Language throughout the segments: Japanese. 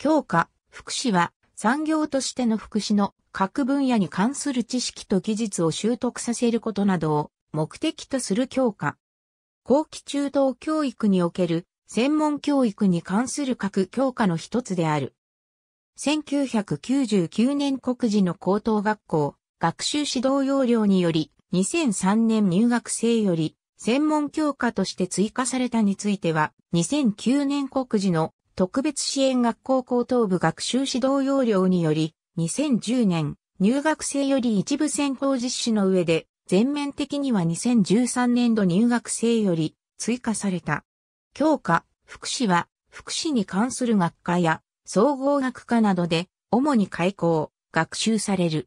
教科、福祉は産業としての福祉の各分野に関する知識と技術を習得させることなどを目的とする教科。後期中等教育における専門教育に関する各教科の一つである。1999年国時の高等学校学習指導要領により2003年入学生より専門教科として追加されたについては2009年国時の特別支援学校高等部学習指導要領により、2010年、入学生より一部選考実施の上で、全面的には2013年度入学生より追加された。教科、福祉は、福祉に関する学科や、総合学科などで、主に開校、学習される。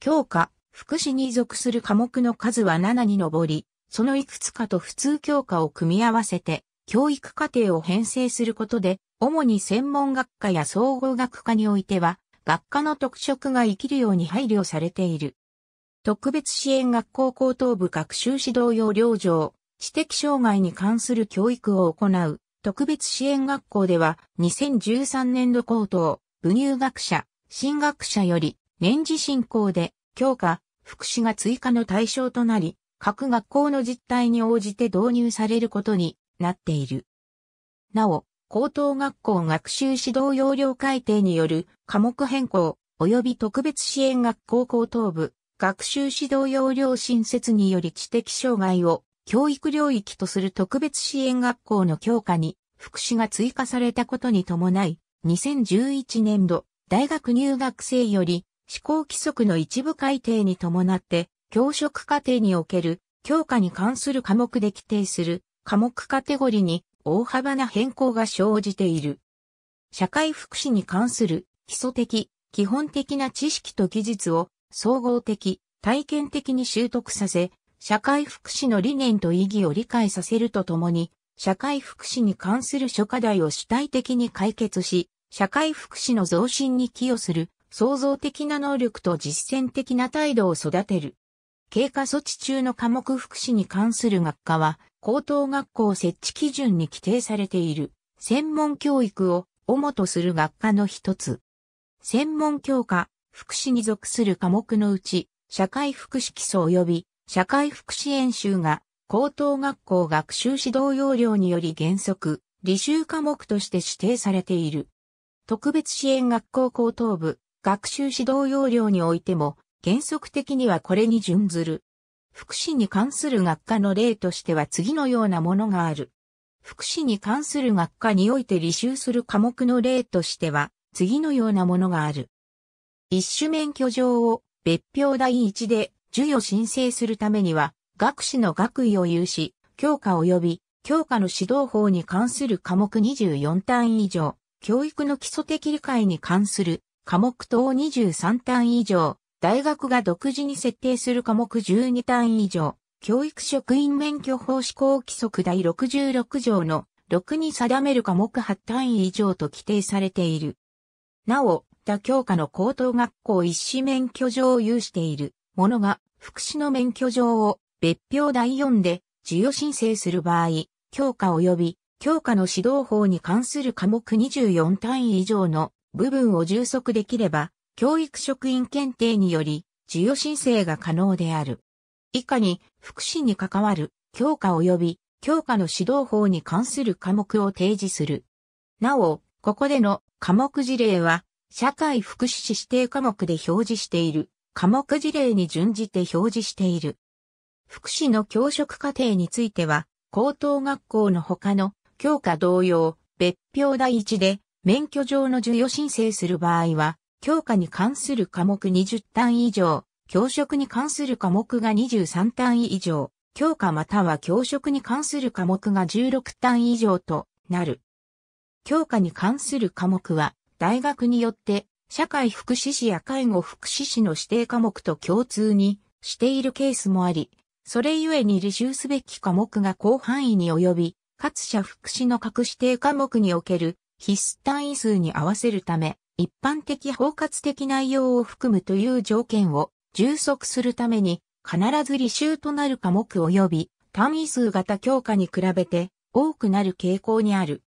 教科、福祉に属する科目の数は7に上り、そのいくつかと普通教科を組み合わせて、教育課程を編成することで、主に専門学科や総合学科においては、学科の特色が生きるように配慮されている。特別支援学校高等部学習指導要領上、知的障害に関する教育を行う、特別支援学校では、2013年度高等、部入学者、進学者より、年次進行で、教科、福祉が追加の対象となり、各学校の実態に応じて導入されることになっている。なお、高等学校学習指導要領改定による科目変更及び特別支援学校高等部学習指導要領新設により知的障害を教育領域とする特別支援学校の強化に福祉が追加されたことに伴い、2011年度大学入学生より思行規則の一部改定に伴って教職課程における教科に関する科目で規定する科目カテゴリに大幅な変更が生じている。社会福祉に関する基礎的、基本的な知識と技術を総合的、体験的に習得させ、社会福祉の理念と意義を理解させるとともに、社会福祉に関する諸課題を主体的に解決し、社会福祉の増進に寄与する創造的な能力と実践的な態度を育てる。経過措置中の科目福祉に関する学科は、高等学校設置基準に規定されている専門教育を主とする学科の一つ。専門教科、福祉に属する科目のうち、社会福祉基礎及び社会福祉演習が高等学校学習指導要領により原則、履修科目として指定されている。特別支援学校高等部、学習指導要領においても、原則的にはこれに準ずる福祉に関する学科の例としては次のようなものがある。福祉に関する学科において履修する科目の例としては、次のようなものがある。一種免許状を別表第一で授与申請するためには、学士の学位を有し、教科及び教科の指導法に関する科目24単位以上、教育の基礎的理解に関する科目等23単位以上、大学が独自に設定する科目12単位以上、教育職員免許法施行規則第66条の6に定める科目8単位以上と規定されている。なお、他教科の高等学校一試免許状を有しているものが、福祉の免許状を別表第4で授与申請する場合、教科及び教科の指導法に関する科目24単位以上の部分を充足できれば、教育職員検定により、授与申請が可能である。以下に、福祉に関わる、教科及び、教科の指導法に関する科目を提示する。なお、ここでの科目事例は、社会福祉士指定科目で表示している、科目事例に準じて表示している。福祉の教職課程については、高等学校の他の教科同様、別表第一で免許上の授与申請する場合は、教科に関する科目20単位以上、教職に関する科目が23単位以上、教科または教職に関する科目が16単位以上となる。教科に関する科目は、大学によって社会福祉士や介護福祉士の指定科目と共通にしているケースもあり、それゆえに履修すべき科目が広範囲に及び、かつ者福祉の各指定科目における必須単位数に合わせるため、一般的包括的内容を含むという条件を充足するために、必ず履修となる科目及び単位数型教科に比べて多くなる傾向にある。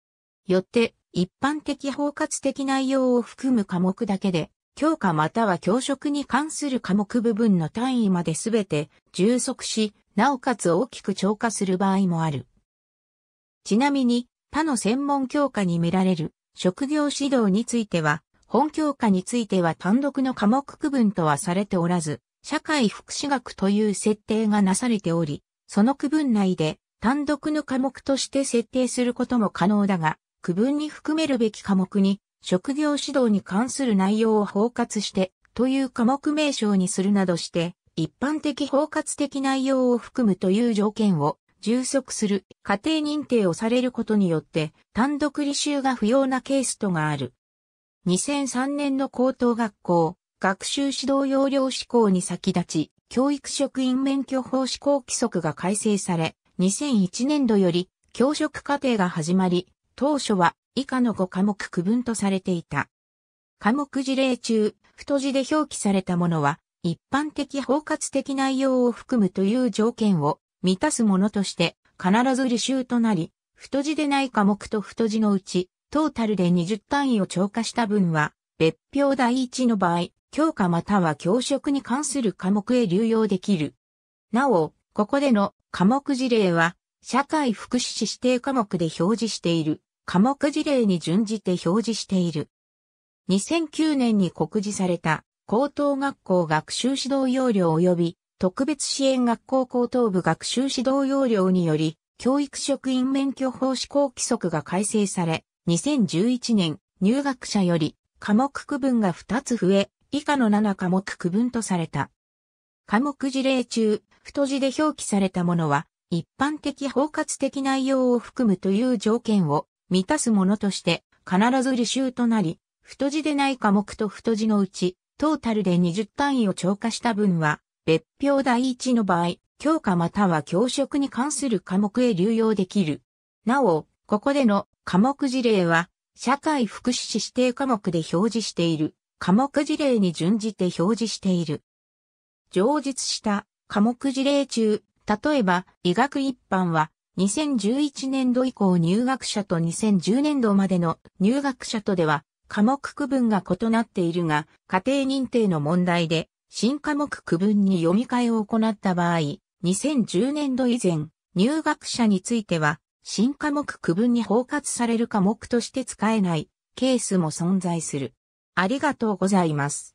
よって、一般的包括的内容を含む科目だけで、教科または教職に関する科目部分の単位まで全て充足し、なおかつ大きく超過する場合もある。ちなみに、他の専門教科に見られる職業指導については、本教科については単独の科目区分とはされておらず、社会福祉学という設定がなされており、その区分内で単独の科目として設定することも可能だが、区分に含めるべき科目に、職業指導に関する内容を包括して、という科目名称にするなどして、一般的包括的内容を含むという条件を充足する過程認定をされることによって単独履修が不要なケースとがある。2003年の高等学校、学習指導要領施行に先立ち、教育職員免許法施行規則が改正され、2001年度より教職課程が始まり、当初は以下の5科目区分とされていた。科目事例中、太字で表記されたものは、一般的包括的内容を含むという条件を満たすものとして、必ず履修となり、太字でない科目と太字のうち、トータルで20単位を超過した分は、別表第1の場合、教科または教職に関する科目へ流用できる。なお、ここでの科目事例は、社会福祉指定科目で表示している、科目事例に準じて表示している。2009年に告示された、高等学校学習指導要領及び、特別支援学校高等部学習指導要領により、教育職員免許法施行規則が改正され、2011年入学者より科目区分が2つ増え、以下の7科目区分とされた。科目事例中、太字で表記されたものは、一般的包括的内容を含むという条件を満たすものとして、必ず履修となり、太字でない科目と太字のうち、トータルで20単位を超過した分は、別表第一の場合、教科または教職に関する科目へ流用できる。なお、ここでの科目事例は、社会福祉士指定科目で表示している、科目事例に準じて表示している。上述した科目事例中、例えば、医学一般は、2011年度以降入学者と2010年度までの入学者とでは、科目区分が異なっているが、家庭認定の問題で、新科目区分に読み替えを行った場合、2010年度以前、入学者については、新科目区分に包括される科目として使えないケースも存在する。ありがとうございます。